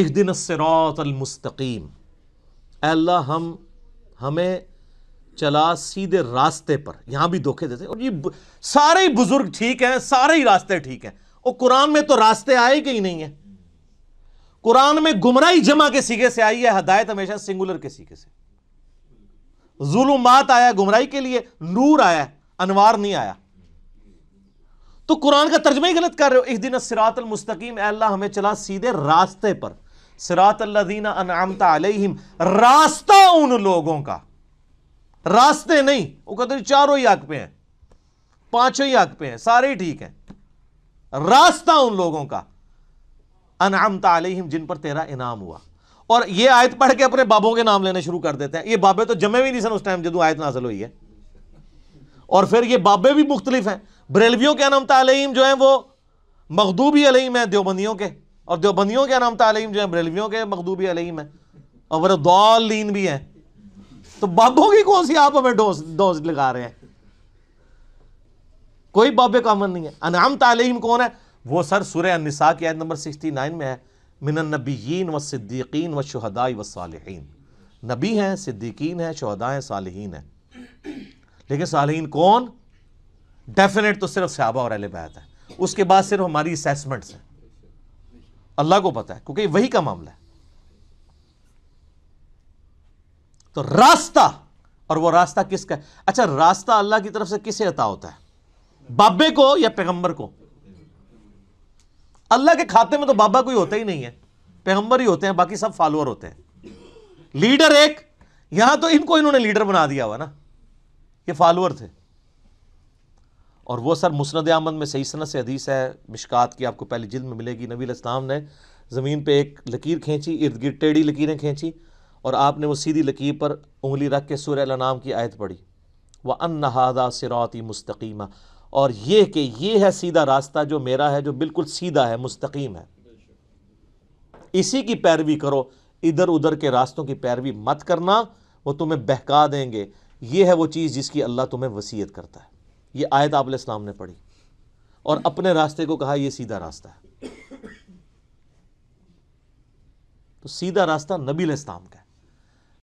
एक दिन सरातमस्तकीम अल्लाह हम हमें चला सीधे रास्ते पर यहाँ भी धोखे देते और ये सारे ही बुजुर्ग ठीक हैं सारे ही रास्ते ठीक हैं और कुरान में तो रास्ते आए कि ही नहीं है कुरान में गुमराही जमा के सीखे से आई है हदायत हमेशा सिंगुलर के सीखे से जुलुमात आया गुमराही के लिए नूर आया अनवार नहीं आया तो कुरान का तर्जमा ही गलत कर रहे हो एक दिन सिरातल मुस्तकीम अल्लाह हमें चला सीधे रास्ते पर सरातल्लिन अनआमता अलैहिम रास्ता उन लोगों का रास्ते नहीं वो कहते चारों ही आग पे हैं पांचों ही आग पे हैं सारे ठीक हैं रास्ता उन लोगों का अनामता अलैहिम जिन पर तेरा इनाम हुआ और ये आयत पढ़ के अपने बाबों के नाम लेने शुरू कर देते हैं ये बाबे तो जमे भी नहीं सन उस टाइम जब आयत नाजल हुई है और फिर ये बाबे भी मुख्तलिफ हैं बरेलवियों के अनमता अलैहिम जो है वो मखदूबी अलीम है देवबंदियों के और देवबंदियों के नाम था तो अलहीम जो बरेलवियों के मखदूबी अलहीम है और वरदौलीन तो भी है तो बाबों की कौन सी आप हमें डोस डोस लगा रहे हैं कोई बाब कामन नहीं है अनाम तलीम तो कौन है वो सर सुर निसा की आयत नंबर सिक्सटी नाइन में है मिनबीन व सिद्दीकीन व शहदाई व सालहीन नबी हैं सिद्दीकीन हैं शहदा हैं सालहीन हैं लेकिन सालहीन कौन डेफिनेट तो सिर्फ सहाबा और अहल बैत है उसके बाद सिर्फ हमारी असेसमेंट्स हैं अल्लाह को पता है क्योंकि वही का मामला है तो रास्ता और वो रास्ता किसका है अच्छा रास्ता अल्लाह की तरफ से किसे अता होता है बाबे को या पैगंबर को अल्लाह के खाते में तो बाबा कोई होता ही नहीं है पैगंबर ही होते हैं बाकी सब फॉलोअर होते हैं लीडर एक यहां तो इनको इन्होंने लीडर बना दिया हुआ ना ये फॉलोअर थे और वो सर मुसनद आमद में सही सनत से हदीस है मिशकात की आपको पहली जिल्द में मिलेगी नबी इस्लाम ने ज़मीन पे एक लकीर खींची इर्द गिर्द टेढ़ी लकीरें खींची और आपने वो सीधी लकीर पर उंगली रख के सुर नाम की आयत पढ़ी व नहादा सिराती मुस्तकीमा और ये कि ये है सीधा रास्ता जो मेरा है जो बिल्कुल सीधा है मुस्तकीम है इसी की पैरवी करो इधर उधर के रास्तों की पैरवी मत करना वो तुम्हें बहका देंगे ये है वो चीज़ जिसकी अल्लाह तुम्हें वसीयत करता है ये आयत आप इस्लाम ने पढ़ी और अपने रास्ते को कहा यह सीधा रास्ता है तो सीधा रास्ता नबी इस्लाम का है